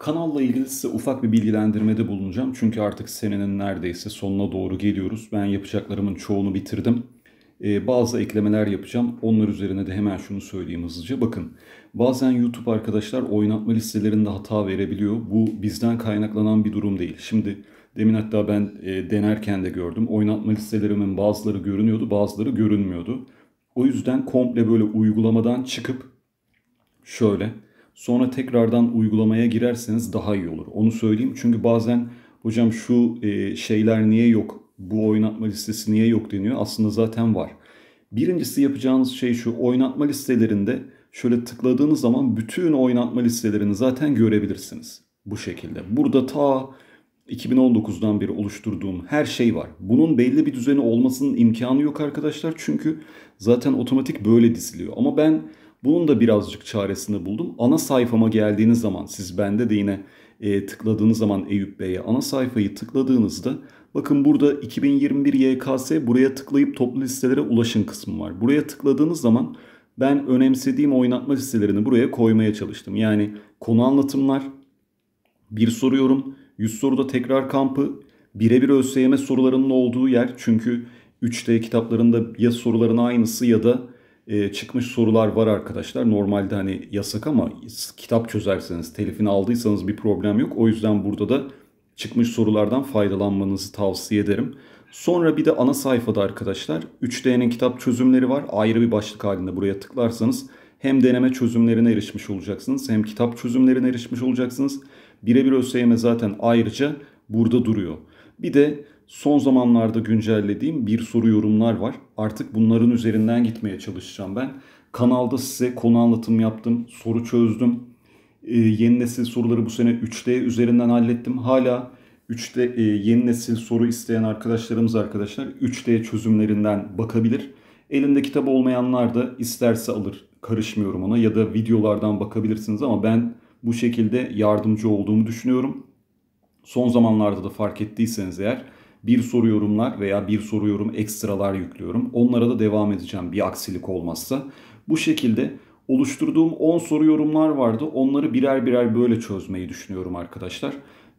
Kanalla ilgili size ufak bir bilgilendirmede bulunacağım. Çünkü artık senenin neredeyse sonuna doğru geliyoruz. Ben yapacaklarımın çoğunu bitirdim. Ee, bazı eklemeler yapacağım. Onlar üzerine de hemen şunu söyleyeyim hızlıca. Bakın bazen YouTube arkadaşlar oynatma listelerinde hata verebiliyor. Bu bizden kaynaklanan bir durum değil. Şimdi demin hatta ben e, denerken de gördüm. Oynatma listelerimin bazıları görünüyordu bazıları görünmüyordu. O yüzden komple böyle uygulamadan çıkıp şöyle Sonra tekrardan uygulamaya girerseniz daha iyi olur. Onu söyleyeyim. Çünkü bazen hocam şu e, şeyler niye yok? Bu oynatma listesi niye yok deniyor. Aslında zaten var. Birincisi yapacağınız şey şu. Oynatma listelerinde şöyle tıkladığınız zaman bütün oynatma listelerini zaten görebilirsiniz. Bu şekilde. Burada ta 2019'dan beri oluşturduğum her şey var. Bunun belli bir düzeni olmasının imkanı yok arkadaşlar. Çünkü zaten otomatik böyle diziliyor. Ama ben bunun da birazcık çaresini buldum. Ana sayfama geldiğiniz zaman siz bende de yine e, tıkladığınız zaman Eyüp Bey'e ana sayfayı tıkladığınızda bakın burada 2021 YKS buraya tıklayıp toplu listelere ulaşın kısmı var. Buraya tıkladığınız zaman ben önemsediğim oynatma listelerini buraya koymaya çalıştım. Yani konu anlatımlar, bir soruyorum, 100 soruda tekrar kampı, birebir ÖSYM sorularının olduğu yer. Çünkü 3D kitaplarında ya soruların aynısı ya da e, çıkmış sorular var arkadaşlar. Normalde hani yasak ama kitap çözerseniz, telifini aldıysanız bir problem yok. O yüzden burada da çıkmış sorulardan faydalanmanızı tavsiye ederim. Sonra bir de ana sayfada arkadaşlar 3D'nin kitap çözümleri var. Ayrı bir başlık halinde buraya tıklarsanız hem deneme çözümlerine erişmiş olacaksınız hem kitap çözümlerine erişmiş olacaksınız. Birebir ÖSYM zaten ayrıca burada duruyor. Bir de son zamanlarda güncellediğim bir soru yorumlar var. Artık bunların üzerinden gitmeye çalışacağım ben. Kanalda size konu anlatım yaptım, soru çözdüm. Ee, yeni nesil soruları bu sene 3D üzerinden hallettim. Hala 3D e, yeni nesil soru isteyen arkadaşlarımız arkadaşlar 3D çözümlerinden bakabilir. Elinde kitap olmayanlar da isterse alır. Karışmıyorum ona ya da videolardan bakabilirsiniz ama ben bu şekilde yardımcı olduğumu düşünüyorum. Son zamanlarda da fark ettiyseniz eğer bir soru yorumlar veya bir soru yorum ekstralar yüklüyorum. Onlara da devam edeceğim bir aksilik olmazsa. Bu şekilde oluşturduğum 10 soru yorumlar vardı. Onları birer birer böyle çözmeyi düşünüyorum arkadaşlar.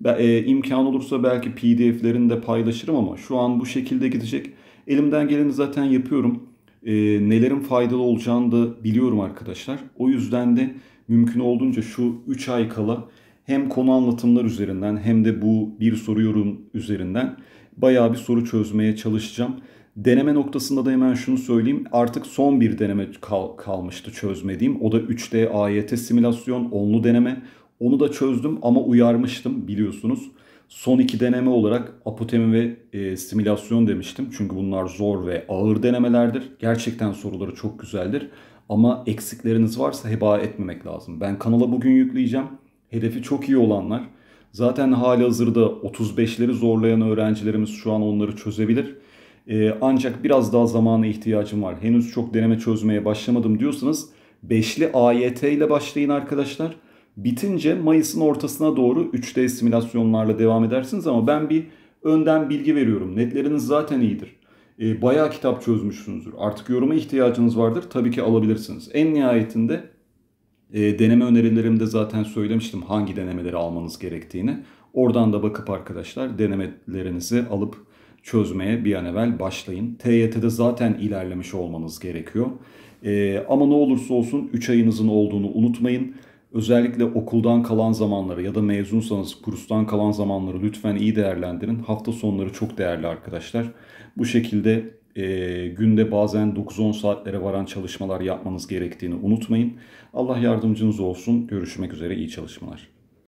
E, imkan olursa belki pdf'lerini de paylaşırım ama şu an bu şekilde gidecek. Elimden geleni zaten yapıyorum. E, nelerin faydalı olacağını da biliyorum arkadaşlar. O yüzden de mümkün olduğunca şu 3 ay kala hem konu anlatımlar üzerinden hem de bu bir soru yorum üzerinden bayağı bir soru çözmeye çalışacağım. Deneme noktasında da hemen şunu söyleyeyim. Artık son bir deneme kal- kalmıştı çözmediğim. O da 3D AYT simülasyon, onlu deneme. Onu da çözdüm ama uyarmıştım biliyorsunuz. Son iki deneme olarak apotemi ve e, simülasyon demiştim. Çünkü bunlar zor ve ağır denemelerdir. Gerçekten soruları çok güzeldir. Ama eksikleriniz varsa heba etmemek lazım. Ben kanala bugün yükleyeceğim hedefi çok iyi olanlar. Zaten hali hazırda 35'leri zorlayan öğrencilerimiz şu an onları çözebilir. Ee, ancak biraz daha zamana ihtiyacım var. Henüz çok deneme çözmeye başlamadım diyorsanız 5'li AYT ile başlayın arkadaşlar. Bitince Mayıs'ın ortasına doğru 3D simülasyonlarla devam edersiniz ama ben bir önden bilgi veriyorum. Netleriniz zaten iyidir. E, bayağı kitap çözmüşsünüzdür. Artık yoruma ihtiyacınız vardır. Tabii ki alabilirsiniz. En nihayetinde e, deneme önerilerimde zaten söylemiştim hangi denemeleri almanız gerektiğini. Oradan da bakıp arkadaşlar denemelerinizi alıp çözmeye bir an evvel başlayın. TYT'de zaten ilerlemiş olmanız gerekiyor. E, ama ne olursa olsun 3 ayınızın olduğunu unutmayın. Özellikle okuldan kalan zamanları ya da mezunsanız kurstan kalan zamanları lütfen iyi değerlendirin. Hafta sonları çok değerli arkadaşlar. Bu şekilde e, günde bazen 9-10 saatlere varan çalışmalar yapmanız gerektiğini unutmayın. Allah yardımcınız olsun. Görüşmek üzere İyi çalışmalar.